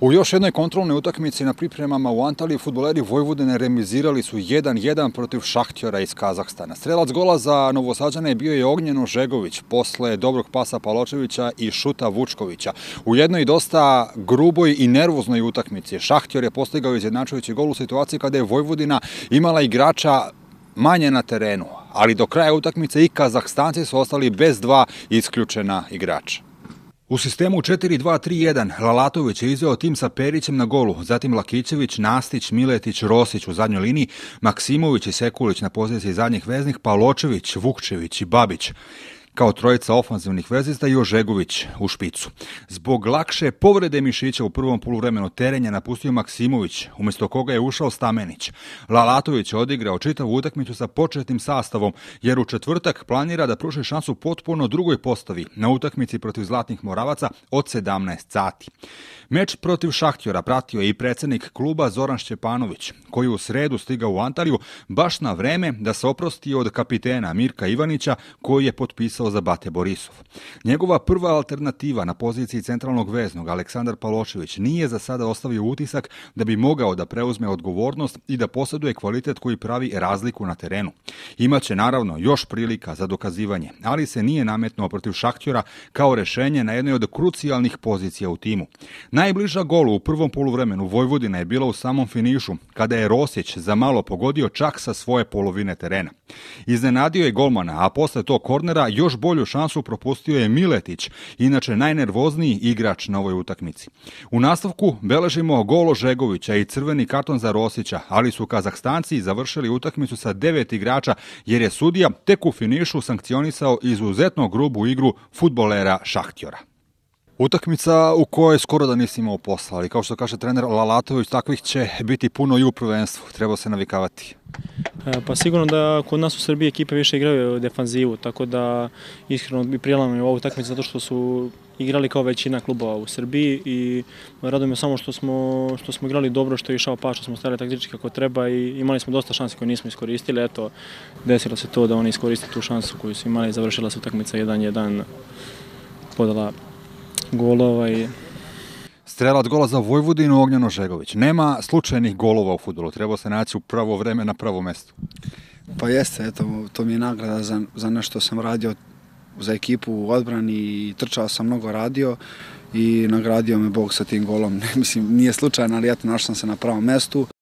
U još jednoj kontrolnoj utakmici na pripremama u Antaliji futboleri Vojvodine remizirali su 1-1 protiv Šahtjora iz Kazahstana. Strelac gola za Novosađane bio je Ognjeno Žegović posle dobrog pasa Paločevića i šuta Vučkovića. U jednoj dosta gruboj i nervoznoj utakmici Šahtjor je postigao izjednačujući gol u situaciji kada je Vojvodina imala igrača manje na terenu, ali do kraja utakmice i Kazahstanci su ostali bez dva isključena igrača. U sistemu 4-2-3-1 Lalatović je izveo tim sa Perićem na golu, zatim Lakićević, Nastić, Miletić, Rosić u zadnjoj liniji, Maksimović i Sekulić na poziciji zadnjih veznih, pa Ločević, Vukčević i Babić kao trojica ofanzivnih vezista i Ožegović u špicu. Zbog lakše povrede mišića u prvom poluvremenu terenja napustio Maksimović, umesto koga je ušao Stamenić. Lalatović je odigrao čitavu utakmicu sa početnim sastavom, jer u četvrtak planira da pruži šansu potpuno drugoj postavi na utakmici protiv Zlatnih Moravaca od 17 sati. Meč protiv Šahtjora pratio je i predsednik kluba Zoran Šćepanović, koji u sredu stigao u Antaliju baš na vreme da se oprosti od kapitena Mirka Ivanića, koji je potpisao glasao za Bate Borisov. Njegova prva alternativa na poziciji centralnog veznog Aleksandar Palošević nije za sada ostavio utisak da bi mogao da preuzme odgovornost i da posjeduje kvalitet koji pravi razliku na terenu. Imaće naravno još prilika za dokazivanje, ali se nije nametnuo protiv Šaktjora kao rešenje na jednoj od krucijalnih pozicija u timu. Najbliža golu u prvom poluvremenu Vojvodina je bila u samom finišu, kada je Rosić za malo pogodio čak sa svoje polovine terena. Iznenadio je golmana, a posle tog kornera još bolju šansu propustio je Miletić, inače najnervozniji igrač na ovoj utakmici. U nastavku beležimo golo Žegovića i crveni karton za Rosića, ali su Kazahstanci završili utakmicu sa devet igrača jer je sudija tek u finišu sankcionisao izuzetno grubu igru futbolera Šahtjora. Utakmica u kojoj skoro da nisi imao posla, ali kao što kaže trener Lalatović, takvih će biti puno i u prvenstvu, treba se navikavati. E, pa sigurno da kod nas u Srbiji ekipe više igraju defanzivu, tako da iskreno bi prijelamo ovu takmicu zato što su igrali kao većina klubova u Srbiji i radujem me samo što smo, što smo igrali dobro, što je išao pa, što smo stali taktički kako treba i imali smo dosta šansi koje nismo iskoristili. Eto, desilo se to da oni iskoriste tu šansu koju su imali i završila se utakmica 1-1 podala golova i Strelac gola za Vojvodinu Ognjano Žegović. Nema slučajnih golova u futbolu, trebao se naći u pravo vreme na pravo mesto. Pa jeste, eto, to mi je nagrada za, za nešto sam radio za ekipu u odbrani i trčao sam mnogo radio i nagradio me Bog sa tim golom. Mislim, nije slučajno, ali eto, našao sam se na pravom mestu.